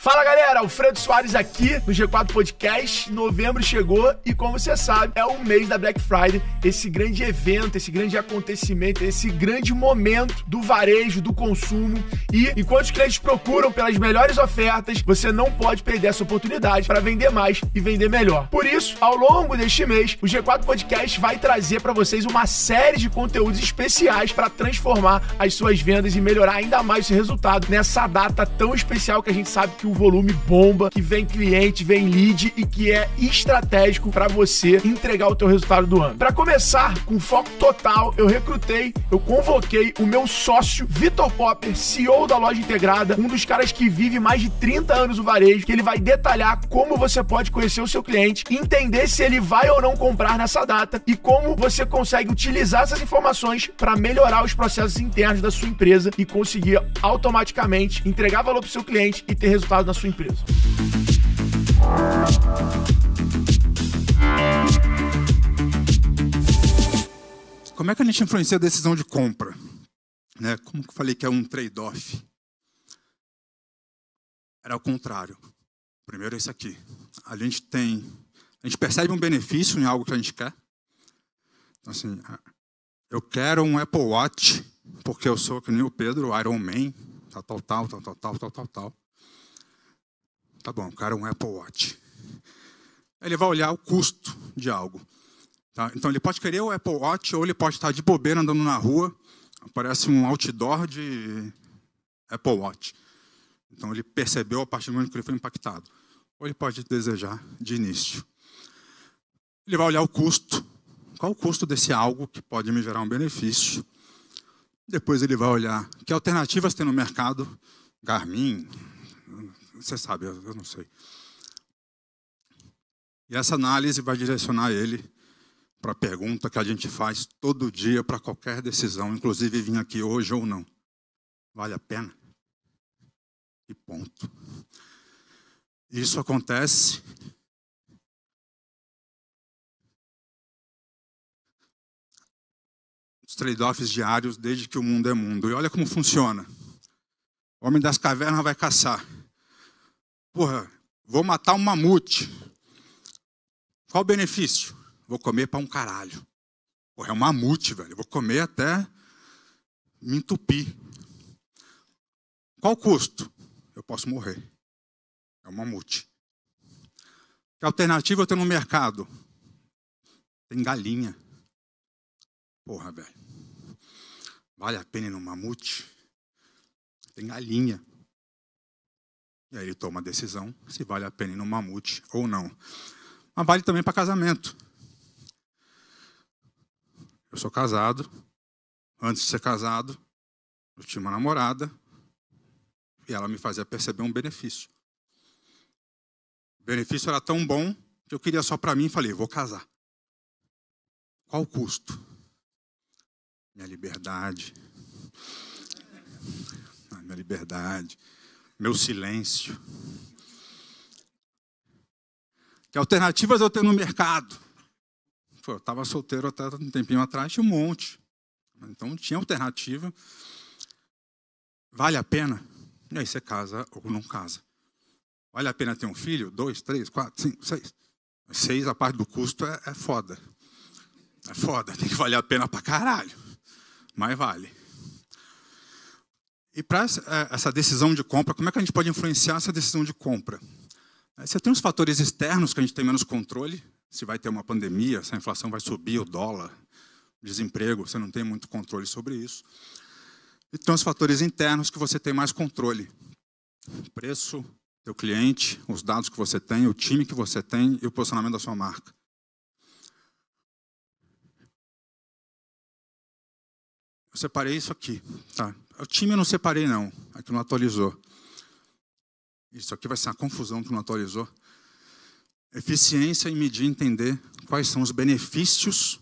Fala galera, Alfredo Soares aqui no G4 Podcast. Novembro chegou e, como você sabe, é o mês da Black Friday, esse grande evento, esse grande acontecimento, esse grande momento do varejo, do consumo. E enquanto os clientes procuram pelas melhores ofertas, você não pode perder essa oportunidade para vender mais e vender melhor. Por isso, ao longo deste mês, o G4 Podcast vai trazer para vocês uma série de conteúdos especiais para transformar as suas vendas e melhorar ainda mais o resultado nessa data tão especial que a gente sabe que o volume bomba, que vem cliente, vem lead e que é estratégico para você entregar o teu resultado do ano. Para começar, com foco total, eu recrutei, eu convoquei o meu sócio Vitor Popper, CEO da loja integrada, um dos caras que vive mais de 30 anos o varejo, que ele vai detalhar como você pode conhecer o seu cliente, entender se ele vai ou não comprar nessa data e como você consegue utilizar essas informações para melhorar os processos internos da sua empresa e conseguir automaticamente entregar valor para o seu cliente e ter resultado na sua empresa mesmo. Como é que a gente influencia a decisão de compra? Né? Como que eu falei que é um trade-off? Era o contrário. Primeiro é isso aqui. A gente tem, a gente percebe um benefício em algo que a gente quer. Então assim, eu quero um Apple Watch porque eu sou que nem o Pedro, Iron Man, tal, tal, tal, tal, tal, tal, tal, tal. Tá bom, cara, é um Apple Watch. Ele vai olhar o custo de algo. Tá? Então, ele pode querer o Apple Watch ou ele pode estar de bobeira andando na rua, aparece um outdoor de Apple Watch. Então, ele percebeu a partir do momento que ele foi impactado. Ou ele pode desejar de início. Ele vai olhar o custo. Qual o custo desse algo que pode me gerar um benefício? Depois ele vai olhar que alternativas tem no mercado, Garmin, você sabe, eu, eu não sei. E essa análise vai direcionar ele para a pergunta que a gente faz todo dia para qualquer decisão, inclusive vir aqui hoje ou não. Vale a pena? E ponto. Isso acontece os trade-offs diários desde que o mundo é mundo. E olha como funciona. O homem das cavernas vai caçar. Porra, vou matar um mamute. Qual o benefício? Vou comer para um caralho. Porra, é um mamute, velho. Vou comer até me entupir. Qual o custo? Eu posso morrer. É um mamute. Que alternativa eu tenho no mercado? Tem galinha. Porra, velho. Vale a pena ir no mamute? Tem galinha. E aí ele toma a decisão se vale a pena ir no mamute ou não. Mas vale também para casamento. Eu sou casado. Antes de ser casado, eu tinha uma namorada. E ela me fazia perceber um benefício. O benefício era tão bom que eu queria só para mim e falei: vou casar. Qual o custo? Minha liberdade. Ah, minha liberdade meu silêncio. Que alternativas eu tenho no mercado? Pô, eu estava solteiro até um tempinho atrás, tinha um monte. Então tinha alternativa. Vale a pena? E aí você casa ou não casa. Vale a pena ter um filho? Dois, três, quatro, cinco, seis. Seis, a parte do custo é, é foda. É foda, tem que valer a pena pra caralho. Mas vale. E para é, essa decisão de compra, como é que a gente pode influenciar essa decisão de compra? Você é, tem os fatores externos que a gente tem menos controle, se vai ter uma pandemia, se a inflação vai subir, o dólar, o desemprego, você não tem muito controle sobre isso. E tem os fatores internos que você tem mais controle. O preço, o cliente, os dados que você tem, o time que você tem e o posicionamento da sua marca. Eu separei isso aqui, tá? o time eu não separei, não. Aqui é não atualizou. Isso aqui vai ser uma confusão que não atualizou. Eficiência em medir e entender quais são os benefícios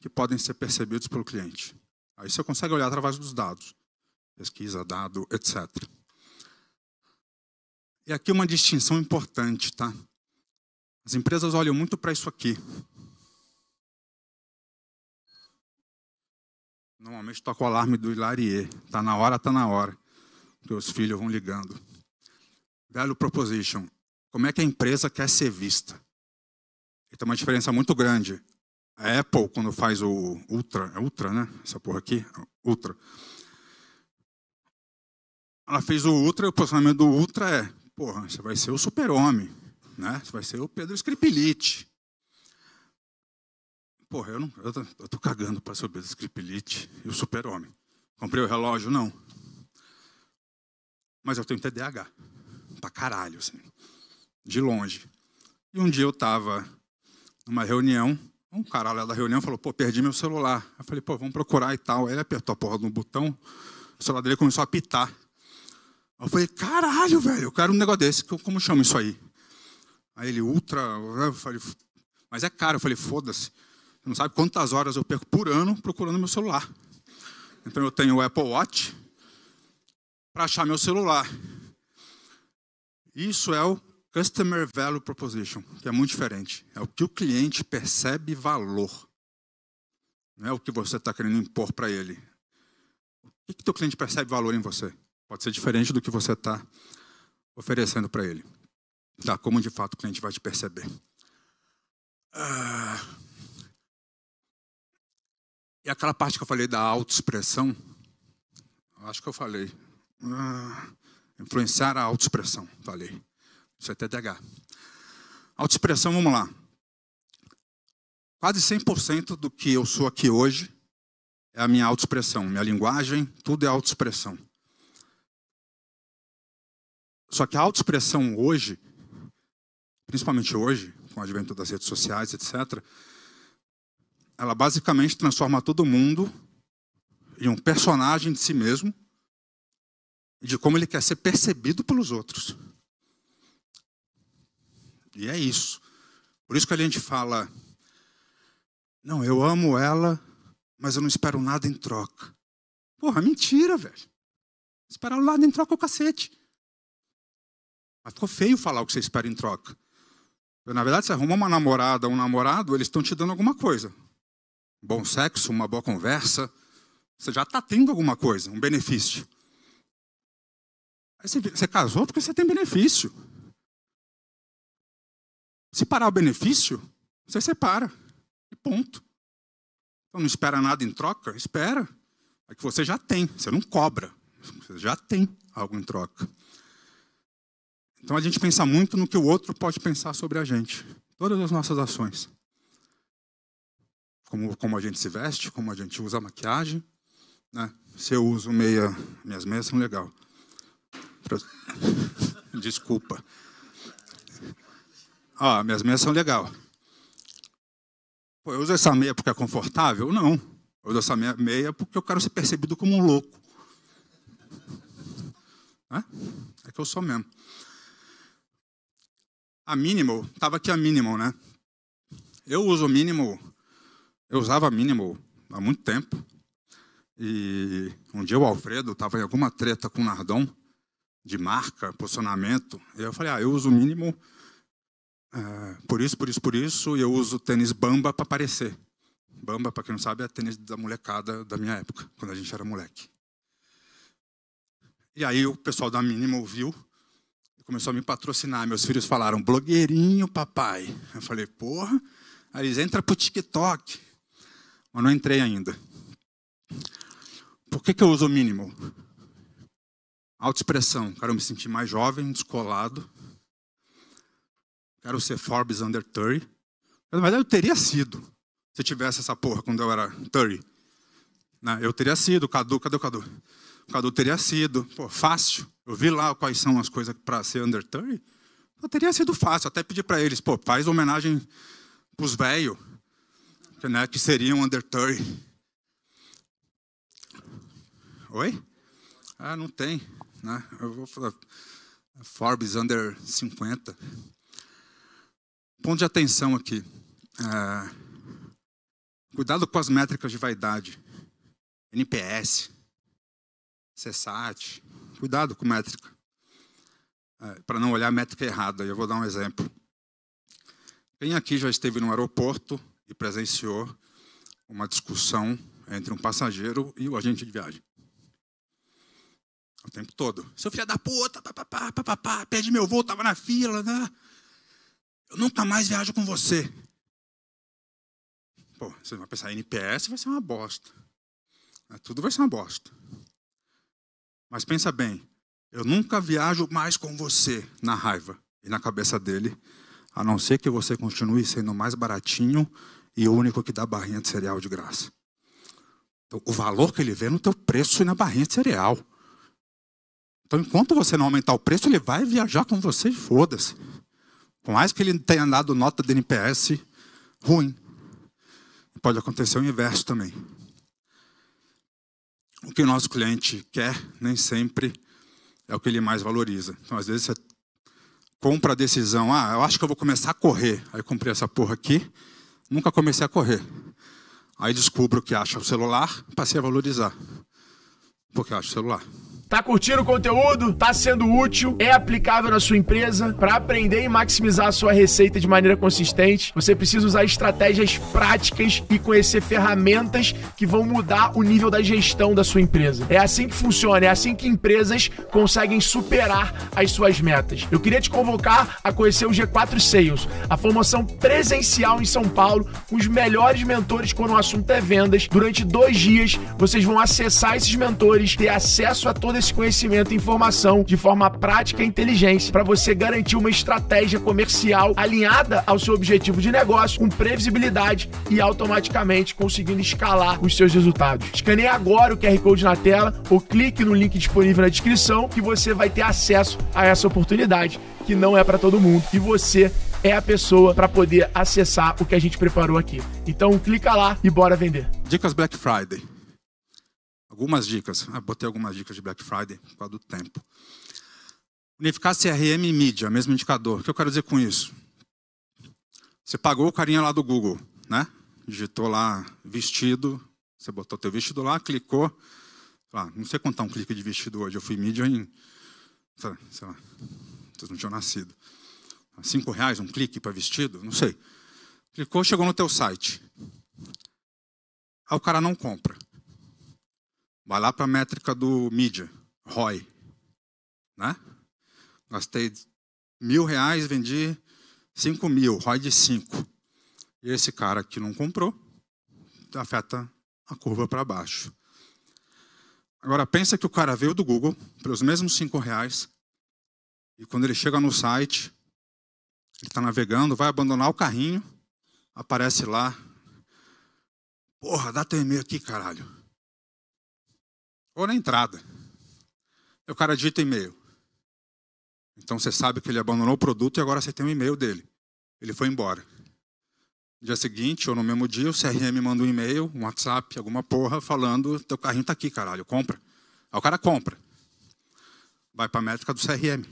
que podem ser percebidos pelo cliente. Aí você consegue olhar através dos dados. Pesquisa, dado, etc. E aqui uma distinção importante, tá? As empresas olham muito para isso aqui, Normalmente toca o alarme do Hilarie. Está na hora, está na hora. os filhos vão ligando. Velho proposition. Como é que a empresa quer ser vista? E tem uma diferença muito grande. A Apple, quando faz o Ultra, é Ultra, né? Essa porra aqui, Ultra. Ela fez o Ultra, o posicionamento do Ultra é, porra, você vai ser o super-homem, né? Você vai ser o Pedro Scripilite. Porra, eu, não, eu, tô, eu tô cagando para saber do Scripelite e o Super-Homem. Comprei o relógio? Não. Mas eu tenho TDAH. Pra caralho, assim. De longe. E um dia eu tava numa reunião, um cara lá da reunião falou, pô, perdi meu celular. Eu falei, pô, vamos procurar e tal. Aí ele apertou a porra no botão, o celular dele começou a apitar. Eu falei, caralho, velho, eu quero um negócio desse, como chama isso aí? Aí ele, ultra, eu falei, mas é caro. Eu falei, foda-se não sabe quantas horas eu perco por ano procurando meu celular. Então eu tenho o Apple Watch para achar meu celular. Isso é o Customer Value Proposition, que é muito diferente. É o que o cliente percebe valor. Não é o que você está querendo impor para ele. O que o cliente percebe valor em você? Pode ser diferente do que você está oferecendo para ele. Tá, como de fato o cliente vai te perceber. Ah. E aquela parte que eu falei da autoexpressão, acho que eu falei. Ah, influenciar a autoexpressão, falei. Isso é TTH. Autoexpressão, vamos lá. Quase 100% do que eu sou aqui hoje é a minha autoexpressão. Minha linguagem, tudo é autoexpressão. Só que a autoexpressão hoje, principalmente hoje, com o advento das redes sociais, etc., ela basicamente transforma todo mundo em um personagem de si mesmo, de como ele quer ser percebido pelos outros. E é isso. Por isso que a gente fala: não, eu amo ela, mas eu não espero nada em troca. Porra, mentira, velho. Esperar nada em troca é o cacete. Mas ficou feio falar o que você espera em troca. na verdade, você arruma uma namorada, um namorado, eles estão te dando alguma coisa bom sexo, uma boa conversa, você já está tendo alguma coisa, um benefício. Aí você, você casou porque você tem benefício. Se parar o benefício, você separa. E ponto. Então não espera nada em troca, espera. É que você já tem, você não cobra. Você já tem algo em troca. Então a gente pensa muito no que o outro pode pensar sobre a gente. Todas as nossas ações como, como a gente se veste, como a gente usa a maquiagem. Né? Se eu uso meia, minhas meias são legal. Desculpa. Ah, minhas meias são legal. Pô, eu uso essa meia porque é confortável? Não. Eu uso essa meia porque eu quero ser percebido como um louco. É, é que eu sou mesmo. A Minimal, estava aqui a Minimal, né? Eu uso Minimal eu usava minimal há muito tempo. E um dia o Alfredo estava em alguma treta com o Nardon, de marca, posicionamento. E eu falei, ah, eu uso minimal uh, por isso, por isso, por isso. E eu uso tênis Bamba para aparecer. Bamba, para quem não sabe, é tênis da molecada da minha época, quando a gente era moleque. E aí o pessoal da Minimal viu e começou a me patrocinar. Meus filhos falaram, blogueirinho, papai. Eu falei, porra. Aí eles, entra pro TikTok mas não entrei ainda. Por que, que eu uso o mínimo? Autoexpressão. Quero me sentir mais jovem, descolado. Quero ser Forbes under 30. Na verdade, eu teria sido se tivesse essa porra quando eu era 30. Né? Eu teria sido. Cadu, cadê o Cadu? O Cadu teria sido. Pô, fácil. Eu vi lá quais são as coisas para ser under 30. Eu teria sido fácil. Até pedir para eles, pô, faz homenagem os velhos né, que seria um under 30. Oi? Ah, não tem. Né? Eu vou falar Forbes under 50. Ponto de atenção aqui. É, cuidado com as métricas de vaidade. NPS, CSAT. Cuidado com métrica. É, Para não olhar a métrica errada, eu vou dar um exemplo. Quem aqui já esteve no aeroporto e presenciou uma discussão entre um passageiro e o agente de viagem. O tempo todo. Seu filho da puta, papapá, papapá, pede meu voo, tava na fila, né? Eu nunca mais viajo com você. Pô, você vai pensar, NPS vai ser uma bosta. É, tudo vai ser uma bosta. Mas pensa bem, eu nunca viajo mais com você na raiva e na cabeça dele, a não ser que você continue sendo mais baratinho e o único que dá barrinha de cereal de graça. Então, o valor que ele vê é no teu preço e na barrinha de cereal. Então, enquanto você não aumentar o preço, ele vai viajar com você e foda-se. Por mais que ele tenha dado nota de NPS ruim. Pode acontecer o inverso também. O que o nosso cliente quer nem sempre é o que ele mais valoriza. Então, às vezes, você compra a decisão: ah, eu acho que eu vou começar a correr. Aí, comprei essa porra aqui Nunca comecei a correr. Aí descubro que acha o celular, passei a valorizar. Porque acho o celular. Tá curtindo o conteúdo? Tá sendo útil? É aplicável na sua empresa? Para aprender e maximizar a sua receita de maneira consistente, você precisa usar estratégias práticas e conhecer ferramentas que vão mudar o nível da gestão da sua empresa. É assim que funciona, é assim que empresas conseguem superar as suas metas. Eu queria te convocar a conhecer o G4 Sales, a formação presencial em São Paulo, com os melhores mentores quando o assunto é vendas. Durante dois dias, vocês vão acessar esses mentores, ter acesso a toda todo esse conhecimento e informação de forma prática e inteligente para você garantir uma estratégia comercial alinhada ao seu objetivo de negócio, com previsibilidade e automaticamente conseguindo escalar os seus resultados. Escaneie agora o QR Code na tela ou clique no link disponível na descrição que você vai ter acesso a essa oportunidade que não é para todo mundo e você é a pessoa para poder acessar o que a gente preparou aqui. Então clica lá e bora vender. Dicas Black Friday. Algumas dicas. Eu ah, botei algumas dicas de Black Friday por causa do tempo. Unificar CRM e mídia, mesmo indicador. O que eu quero dizer com isso? Você pagou o carinha lá do Google, né? Digitou lá vestido, você botou teu vestido lá, clicou. Ah, não sei contar tá um clique de vestido hoje. Eu fui mídia em, sei lá, vocês não tinham nascido. Cinco reais um clique para vestido? Não sei. Clicou, chegou no teu site. Aí o cara não compra. Vai lá para a métrica do mídia, ROI. Né? Gastei mil reais, vendi cinco mil, ROI de cinco. E esse cara que não comprou, afeta a curva para baixo. Agora, pensa que o cara veio do Google, pelos mesmos cinco reais, e quando ele chega no site, ele está navegando, vai abandonar o carrinho, aparece lá, porra, dá teu e-mail aqui, caralho ou na entrada. E o cara digita e-mail. Então você sabe que ele abandonou o produto e agora você tem o um e-mail dele. Ele foi embora. No dia seguinte, ou no mesmo dia, o CRM manda um e-mail, um WhatsApp, alguma porra, falando: teu carrinho está aqui, caralho, compra. Aí o cara compra. Vai para a métrica do CRM.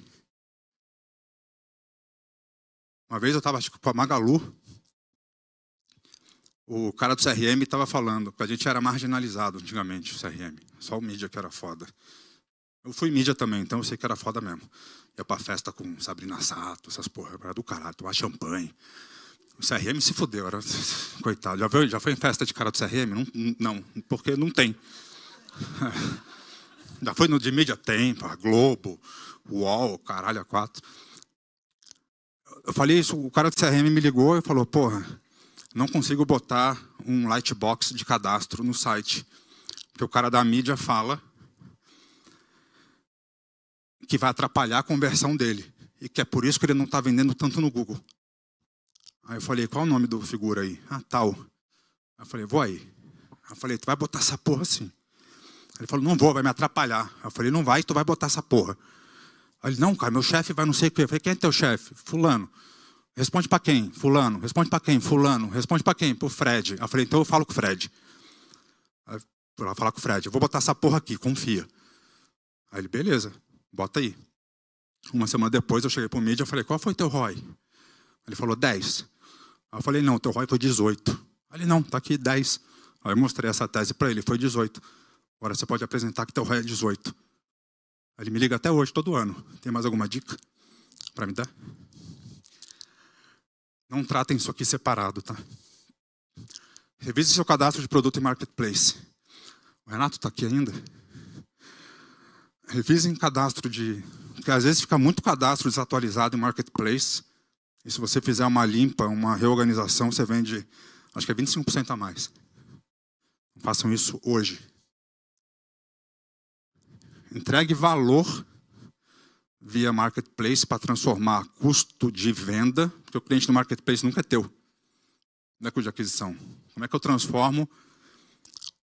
Uma vez eu estava com a Magalu, o cara do CRM estava falando que a gente era marginalizado antigamente, o CRM. Só o mídia que era foda. Eu fui mídia também, então eu sei que era foda mesmo. Ia pra festa com Sabrina Sato, essas porra, era do caralho, tomar champanhe. O CRM se fudeu, era... coitado. Já foi, já foi em festa de cara do CRM? Não, não porque não tem. Já foi no de mídia? Tem, pá, Globo, UOL, caralho, a quatro. Eu falei isso, o cara do CRM me ligou e falou, porra, não consigo botar um lightbox de cadastro no site. Porque o cara da mídia fala que vai atrapalhar a conversão dele. E que é por isso que ele não está vendendo tanto no Google. Aí eu falei, qual é o nome do figura aí? Ah, tal. Aí eu falei, vou aí. aí eu falei, tu vai botar essa porra assim. Ele falou, não vou, vai me atrapalhar. Aí eu falei, não vai, tu vai botar essa porra. Aí ele, não, cara, meu chefe vai não sei o quê. Eu falei, quem é teu chefe? Fulano. Responde para quem? Fulano. Responde para quem? Fulano. Responde para quem? Para o Fred. Eu falei, então eu falo com o Fred. Vou lá falar com o Fred. Eu vou botar essa porra aqui, confia. Aí ele, beleza, bota aí. Uma semana depois eu cheguei para o mídia e falei, qual foi teu ROI? Ele falou, 10. Aí eu falei, não, teu ROI foi 18. Aí ele, não, tá aqui 10. Aí eu mostrei essa tese para ele, foi 18. Agora você pode apresentar que teu ROI é 18. Aí ele me liga até hoje, todo ano. Tem mais alguma dica para me dar? Não tratem isso aqui separado, tá? Revise seu cadastro de produto em marketplace. O Renato está aqui ainda? Revise em cadastro de. Porque às vezes fica muito cadastro desatualizado em marketplace. E se você fizer uma limpa, uma reorganização, você vende, acho que é 25% a mais. Façam isso hoje. Entregue valor via marketplace para transformar custo de venda porque o cliente no marketplace nunca é teu. Não é custo de aquisição. Como é que eu transformo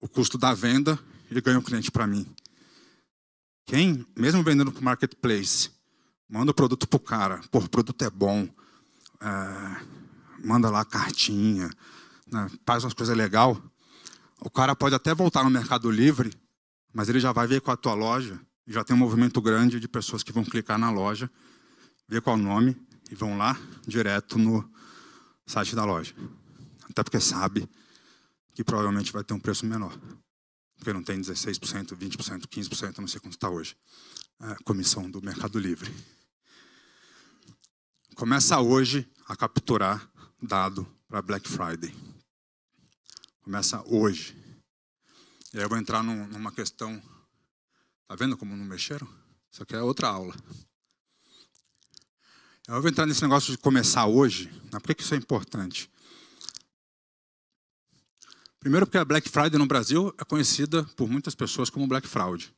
o custo da venda e ganho o cliente para mim? Quem, mesmo vendendo para o marketplace, manda o produto para o cara, pô, o produto é bom, é, manda lá a cartinha, né, faz umas coisas legais, o cara pode até voltar no Mercado Livre, mas ele já vai ver com a tua loja, já tem um movimento grande de pessoas que vão clicar na loja, ver qual o nome, e vão lá direto no site da loja. Até porque sabe que provavelmente vai ter um preço menor. Porque não tem 16%, 20%, 15%, não sei quanto está hoje. É, comissão do Mercado Livre. Começa hoje a capturar dado para Black Friday. Começa hoje. E aí eu vou entrar num, numa questão. Tá vendo como não mexeram? Isso aqui é outra aula. Eu vou entrar nesse negócio de começar hoje. Né? por que isso é importante? Primeiro, porque a Black Friday no Brasil é conhecida por muitas pessoas como Black Fraud.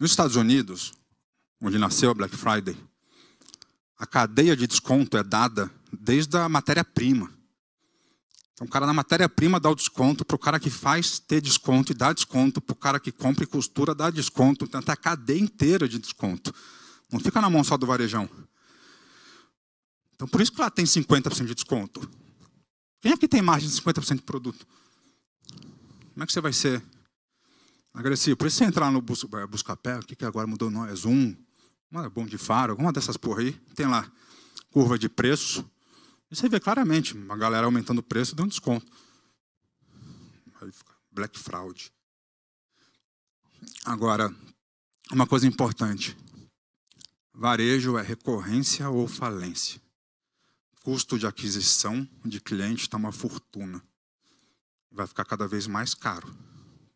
Nos Estados Unidos, onde nasceu a Black Friday, a cadeia de desconto é dada desde a matéria-prima. Então, o cara na matéria-prima dá o desconto para o cara que faz ter desconto e dá desconto para o cara que compra e costura dá desconto. Então, é a cadeia inteira de desconto. Não fica na mão só do varejão. Então, por isso que lá tem 50% de desconto. Quem aqui tem margem de 50% de produto? Como é que você vai ser agressivo? Por isso você entrar no bus, Buscapé, o que, que agora mudou não é Zoom, uma é bom de faro, alguma dessas porra aí, tem lá curva de preço. E você vê claramente, uma galera aumentando o preço dando desconto. Aí fica black fraud. Agora, uma coisa importante. Varejo é recorrência ou falência custo de aquisição de cliente está uma fortuna. Vai ficar cada vez mais caro.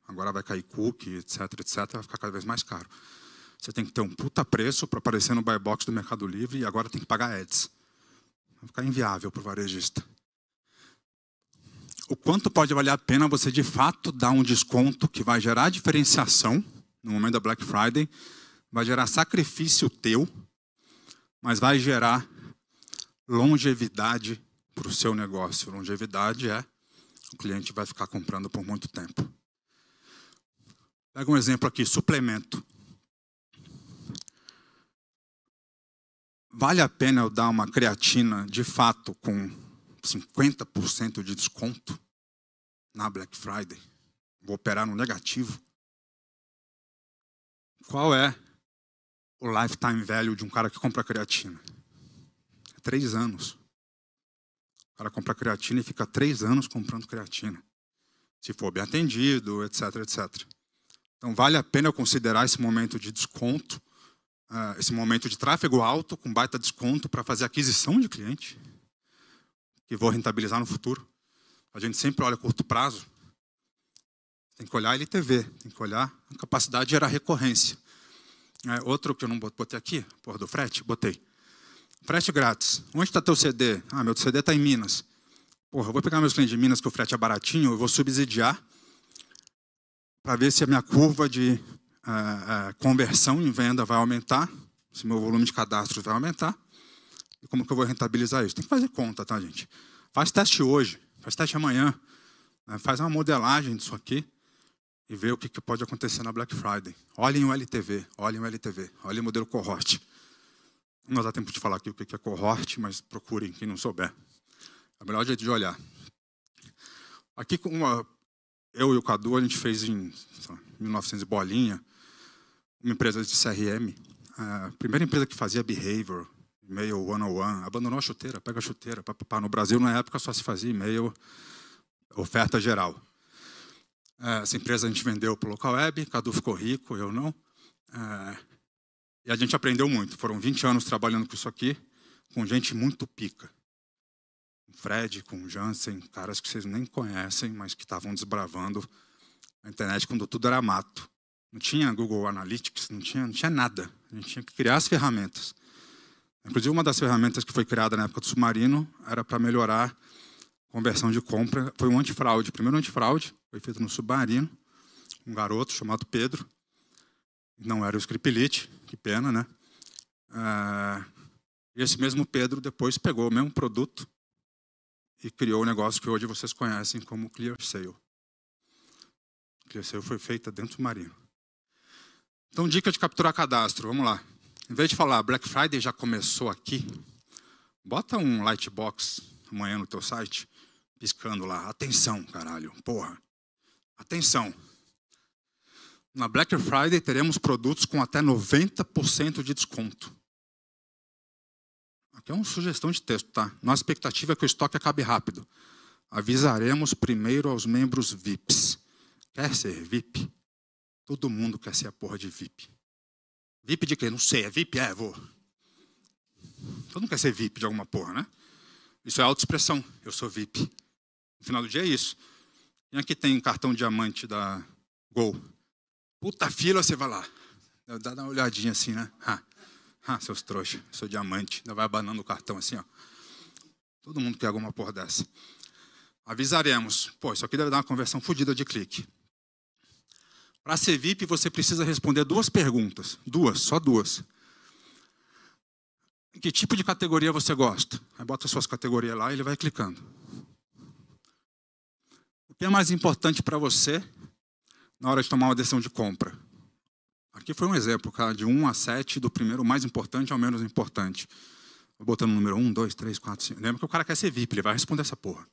Agora vai cair cookie, etc, etc, vai ficar cada vez mais caro. Você tem que ter um puta preço para aparecer no buy box do Mercado Livre e agora tem que pagar ads. Vai ficar inviável para o varejista. O quanto pode valer a pena você de fato dar um desconto que vai gerar diferenciação no momento da Black Friday, vai gerar sacrifício teu, mas vai gerar longevidade para o seu negócio. Longevidade é o cliente vai ficar comprando por muito tempo. Pega um exemplo aqui, suplemento. Vale a pena eu dar uma creatina de fato com 50% de desconto na Black Friday? Vou operar no negativo. Qual é o lifetime value de um cara que compra creatina? Três anos. O cara compra creatina e fica três anos comprando creatina. Se for bem atendido, etc, etc. Então, vale a pena considerar esse momento de desconto, ah, esse momento de tráfego alto, com baita desconto, para fazer aquisição de cliente, que vou rentabilizar no futuro. A gente sempre olha curto prazo. Tem que olhar a LTV, tem que olhar a capacidade de gerar recorrência. É, outro que eu não botei aqui, por do frete, botei. Frete grátis. Onde está teu CD? Ah, meu CD está em Minas. Porra, eu vou pegar meus clientes de Minas, que o frete é baratinho, eu vou subsidiar para ver se a minha curva de uh, uh, conversão em venda vai aumentar, se meu volume de cadastro vai aumentar. E como que eu vou rentabilizar isso? Tem que fazer conta, tá, gente? Faz teste hoje, faz teste amanhã. Né? Faz uma modelagem disso aqui e vê o que, que pode acontecer na Black Friday. Olhem o LTV, olhem o LTV, olhem o modelo cohorte. Não dá tempo de falar aqui o que é cohorte, mas procurem quem não souber. É o melhor jeito de olhar. Aqui, uma, eu e o Cadu, a gente fez em 1900 bolinha, uma empresa de CRM. A primeira empresa que fazia behavior, e-mail one-on-one, abandonou a chuteira, pega a chuteira. Pá, no Brasil, na época, só se fazia e-mail, oferta geral. É, essa empresa a gente vendeu para o local web, Cadu ficou rico, eu não. É, e a gente aprendeu muito. Foram 20 anos trabalhando com isso aqui, com gente muito pica. Com Fred, com Jansen, caras que vocês nem conhecem, mas que estavam desbravando a internet quando tudo era mato. Não tinha Google Analytics, não tinha, não tinha nada. A gente tinha que criar as ferramentas. Inclusive, uma das ferramentas que foi criada na época do Submarino era para melhorar a conversão de compra. Foi um antifraude. O primeiro antifraude foi feito no Submarino, um garoto chamado Pedro. Não era o Scripelite, que pena, né? Ah, esse mesmo Pedro depois pegou o mesmo produto e criou o um negócio que hoje vocês conhecem como Clear Sale. Clear Sale foi feita dentro do marinho. Então, dica de capturar cadastro, vamos lá. Em vez de falar Black Friday já começou aqui, bota um lightbox amanhã no teu site, piscando lá, atenção, caralho, porra. Atenção. Na Black Friday teremos produtos com até 90% de desconto. Aqui é uma sugestão de texto, tá? Nossa expectativa é que o estoque acabe rápido. Avisaremos primeiro aos membros VIPs. Quer ser VIP? Todo mundo quer ser a porra de VIP. VIP de quê? Não sei. É VIP? É, vou. Todo mundo quer ser VIP de alguma porra, né? Isso é autoexpressão. Eu sou VIP. No final do dia é isso. E aqui tem cartão diamante da Gol puta fila, você vai lá. Dá uma olhadinha assim, né? Ha, ha seus trouxas, seu diamante. Ainda vai abanando o cartão assim, ó. Todo mundo quer alguma porra dessa. Avisaremos. Pô, isso aqui deve dar uma conversão fodida de clique. Para ser VIP, você precisa responder duas perguntas. Duas, só duas. Que tipo de categoria você gosta? Aí bota suas categorias lá e ele vai clicando. O que é mais importante para você na hora de tomar uma decisão de compra. Aqui foi um exemplo, cara, de 1 a 7, do primeiro mais importante ao menos importante. Vou Botando o número 1, 2, 3, 4, 5. Lembra que o cara quer ser VIP, ele vai responder essa porra.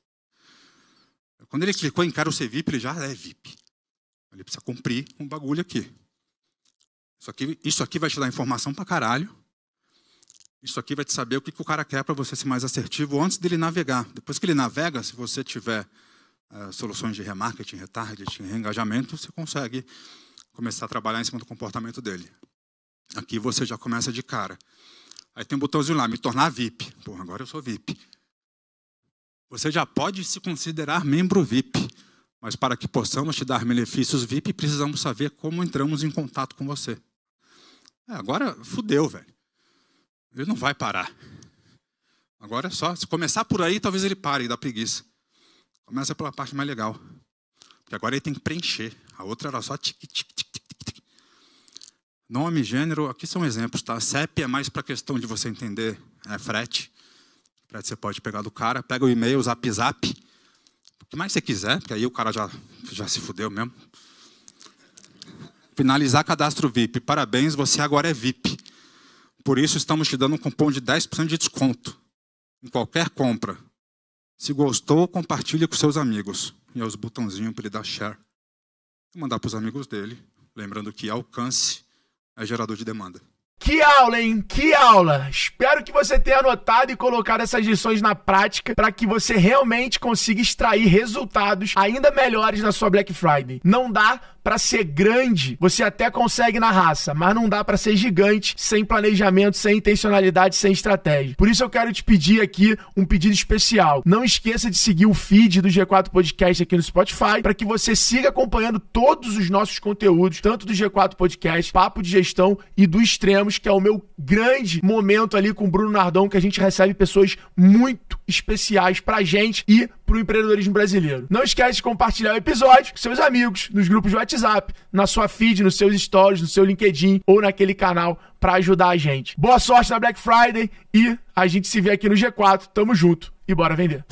Quando ele clicou em quero ser VIP, ele já é VIP. Ele precisa cumprir um bagulho aqui. Isso aqui, isso aqui vai te dar informação pra caralho. Isso aqui vai te saber o que, que o cara quer para você ser mais assertivo antes dele navegar. Depois que ele navega, se você tiver eh, soluções de remarketing, retargeting, reengajamento, você consegue começar a trabalhar em cima do comportamento dele. Aqui você já começa de cara. Aí tem um botãozinho lá, me tornar VIP. Bom, agora eu sou VIP. Você já pode se considerar membro VIP, mas para que possamos te dar benefícios VIP, precisamos saber como entramos em contato com você. É, agora fudeu, velho. Ele não vai parar. Agora é só, se começar por aí, talvez ele pare da preguiça. Começa pela parte mais legal. Porque agora ele tem que preencher. A outra era só tic, tic, tic, tic, Nome, gênero, aqui são exemplos, tá? CEP é mais para questão de você entender é, frete. Frete você pode pegar do cara, pega o e-mail, zap zap. O que mais você quiser, porque aí o cara já, já se fudeu mesmo. Finalizar cadastro VIP. Parabéns, você agora é VIP. Por isso estamos te dando um cupom de 10% de desconto em qualquer compra. Se gostou, compartilha com seus amigos. E é os botãozinhos para ele dar share. e mandar para os amigos dele. Lembrando que alcance é gerador de demanda. Que aula, hein? Que aula! Espero que você tenha anotado e colocado essas lições na prática para que você realmente consiga extrair resultados ainda melhores na sua Black Friday. Não dá para ser grande, você até consegue na raça, mas não dá para ser gigante sem planejamento, sem intencionalidade, sem estratégia. Por isso eu quero te pedir aqui um pedido especial. Não esqueça de seguir o feed do G4 Podcast aqui no Spotify para que você siga acompanhando todos os nossos conteúdos, tanto do G4 Podcast, Papo de Gestão e do Extremos, que é o meu grande momento ali com o Bruno Nardão que a gente recebe pessoas muito especiais pra gente e pro empreendedorismo brasileiro. Não esquece de compartilhar o episódio com seus amigos, nos grupos de WhatsApp, na sua feed, nos seus stories, no seu LinkedIn ou naquele canal para ajudar a gente. Boa sorte na Black Friday e a gente se vê aqui no G4. Tamo junto e bora vender.